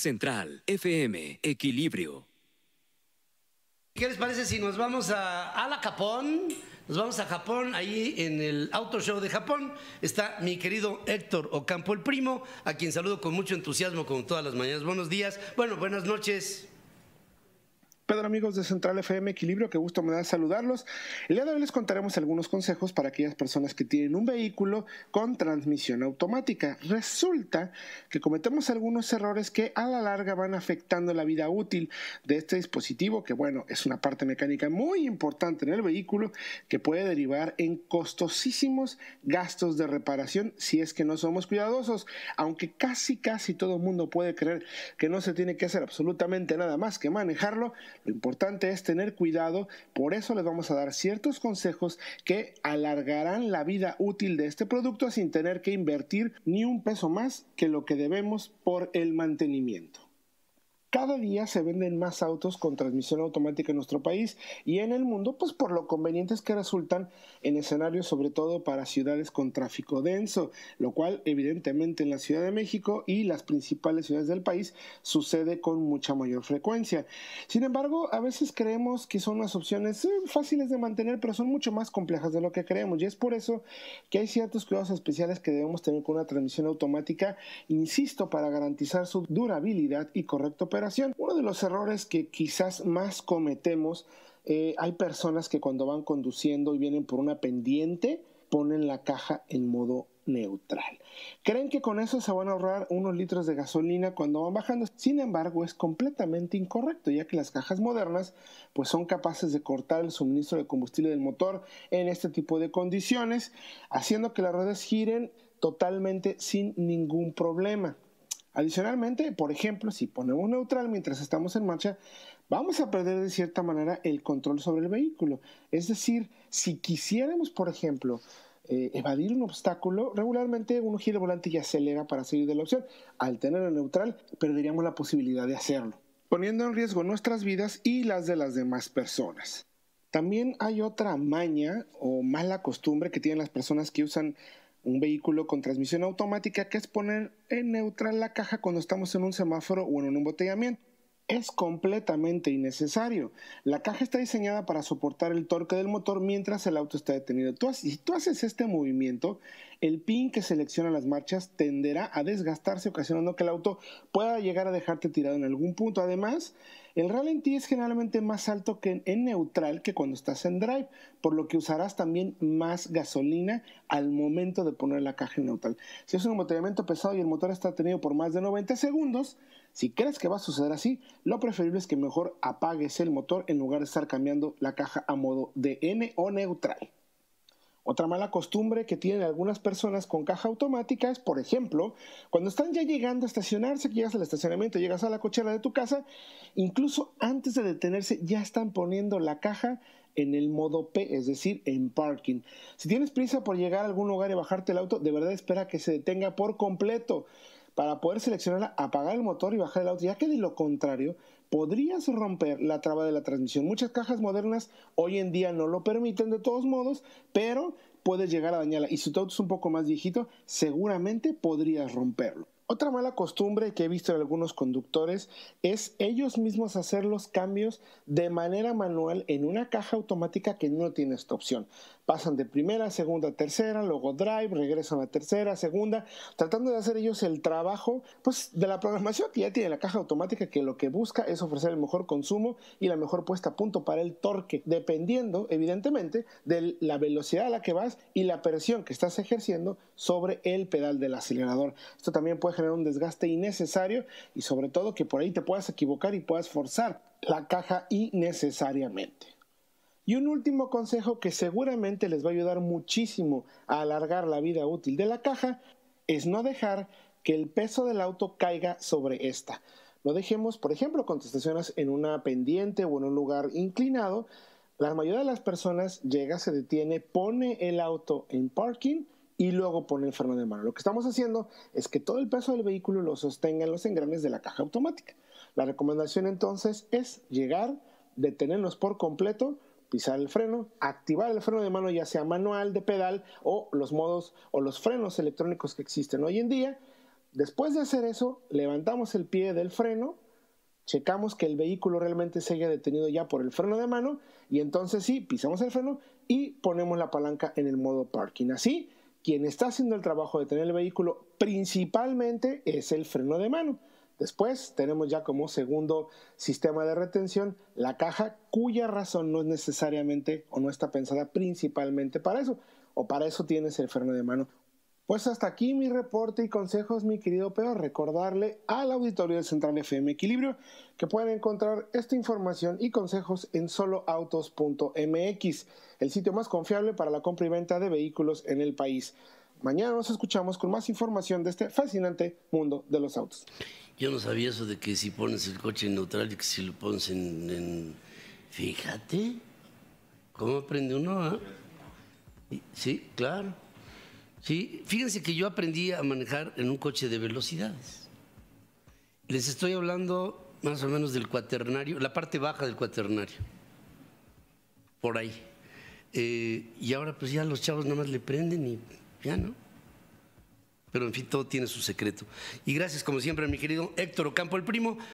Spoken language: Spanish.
Central, FM, Equilibrio. ¿Qué les parece si nos vamos a Ala Japón? Nos vamos a Japón, ahí en el Auto Show de Japón está mi querido Héctor Ocampo, el primo, a quien saludo con mucho entusiasmo como todas las mañanas. Buenos días, bueno, buenas noches. Pedro, amigos de Central FM Equilibrio, qué gusto me da saludarlos. El día de hoy les contaremos algunos consejos para aquellas personas que tienen un vehículo con transmisión automática. Resulta que cometemos algunos errores que a la larga van afectando la vida útil de este dispositivo, que bueno, es una parte mecánica muy importante en el vehículo que puede derivar en costosísimos gastos de reparación si es que no somos cuidadosos, aunque casi casi todo el mundo puede creer que no se tiene que hacer absolutamente nada más que manejarlo, lo importante es tener cuidado, por eso les vamos a dar ciertos consejos que alargarán la vida útil de este producto sin tener que invertir ni un peso más que lo que debemos por el mantenimiento. Cada día se venden más autos con transmisión automática en nuestro país y en el mundo, pues por lo convenientes que resultan en escenarios, sobre todo para ciudades con tráfico denso, lo cual evidentemente en la Ciudad de México y las principales ciudades del país sucede con mucha mayor frecuencia. Sin embargo, a veces creemos que son unas opciones eh, fáciles de mantener, pero son mucho más complejas de lo que creemos y es por eso que hay ciertos cuidados especiales que debemos tener con una transmisión automática, insisto, para garantizar su durabilidad y correcto uno de los errores que quizás más cometemos, eh, hay personas que cuando van conduciendo y vienen por una pendiente, ponen la caja en modo neutral. Creen que con eso se van a ahorrar unos litros de gasolina cuando van bajando. Sin embargo, es completamente incorrecto, ya que las cajas modernas pues son capaces de cortar el suministro de combustible del motor en este tipo de condiciones, haciendo que las ruedas giren totalmente sin ningún problema. Adicionalmente, por ejemplo, si ponemos neutral mientras estamos en marcha, vamos a perder de cierta manera el control sobre el vehículo. Es decir, si quisiéramos, por ejemplo, eh, evadir un obstáculo, regularmente uno gira el volante y acelera para salir de la opción. Al tener el neutral, perderíamos la posibilidad de hacerlo, poniendo en riesgo nuestras vidas y las de las demás personas. También hay otra maña o mala costumbre que tienen las personas que usan un vehículo con transmisión automática, que es poner en neutral la caja cuando estamos en un semáforo o en un embotellamiento. Es completamente innecesario. La caja está diseñada para soportar el torque del motor mientras el auto está detenido. Tú, si tú haces este movimiento, el pin que selecciona las marchas tenderá a desgastarse ocasionando que el auto pueda llegar a dejarte tirado en algún punto. Además, el ralentí es generalmente más alto que en neutral que cuando estás en drive, por lo que usarás también más gasolina al momento de poner la caja en neutral. Si es un motoramiento pesado y el motor está tenido por más de 90 segundos, si crees que va a suceder así, lo preferible es que mejor apagues el motor en lugar de estar cambiando la caja a modo DN o neutral. Otra mala costumbre que tienen algunas personas con caja automática es, por ejemplo, cuando están ya llegando a estacionarse, que llegas al estacionamiento, llegas a la cochera de tu casa, incluso antes de detenerse ya están poniendo la caja en el modo P, es decir, en parking. Si tienes prisa por llegar a algún lugar y bajarte el auto, de verdad espera que se detenga por completo para poder seleccionarla, apagar el motor y bajar el auto, ya que de lo contrario podrías romper la traba de la transmisión. Muchas cajas modernas hoy en día no lo permiten de todos modos, pero puedes llegar a dañarla. Y si tu auto es un poco más viejito, seguramente podrías romperlo. Otra mala costumbre que he visto en algunos conductores es ellos mismos hacer los cambios de manera manual en una caja automática que no tiene esta opción. Pasan de primera, segunda, tercera, luego drive, regresan a tercera, segunda, tratando de hacer ellos el trabajo pues, de la programación que ya tiene la caja automática que lo que busca es ofrecer el mejor consumo y la mejor puesta a punto para el torque, dependiendo evidentemente de la velocidad a la que vas y la presión que estás ejerciendo sobre el pedal del acelerador. Esto también puede un desgaste innecesario y sobre todo que por ahí te puedas equivocar y puedas forzar la caja innecesariamente. Y un último consejo que seguramente les va a ayudar muchísimo a alargar la vida útil de la caja es no dejar que el peso del auto caiga sobre esta. No dejemos, por ejemplo, cuando estacionas en una pendiente o en un lugar inclinado, la mayoría de las personas llega, se detiene, pone el auto en parking y luego el freno de mano. Lo que estamos haciendo es que todo el peso del vehículo lo sostengan los engranes de la caja automática. La recomendación entonces es llegar, detenernos por completo, pisar el freno, activar el freno de mano ya sea manual, de pedal o los modos o los frenos electrónicos que existen hoy en día. Después de hacer eso, levantamos el pie del freno, checamos que el vehículo realmente se haya detenido ya por el freno de mano y entonces sí, pisamos el freno y ponemos la palanca en el modo parking. Así quien está haciendo el trabajo de tener el vehículo principalmente es el freno de mano. Después tenemos ya como segundo sistema de retención la caja cuya razón no es necesariamente o no está pensada principalmente para eso. O para eso tienes el freno de mano pues hasta aquí mi reporte y consejos, mi querido Pedro. Recordarle al auditorio del Central FM Equilibrio que pueden encontrar esta información y consejos en soloautos.mx, el sitio más confiable para la compra y venta de vehículos en el país. Mañana nos escuchamos con más información de este fascinante mundo de los autos. Yo no sabía eso de que si pones el coche en neutral y que si lo pones en... Fíjate, ¿cómo aprende uno? Eh? Sí, claro. ¿Sí? Fíjense que yo aprendí a manejar en un coche de velocidades. Les estoy hablando más o menos del cuaternario, la parte baja del cuaternario, por ahí. Eh, y ahora pues ya los chavos nada más le prenden y ya no. Pero en fin, todo tiene su secreto. Y gracias como siempre a mi querido Héctor Ocampo, el primo,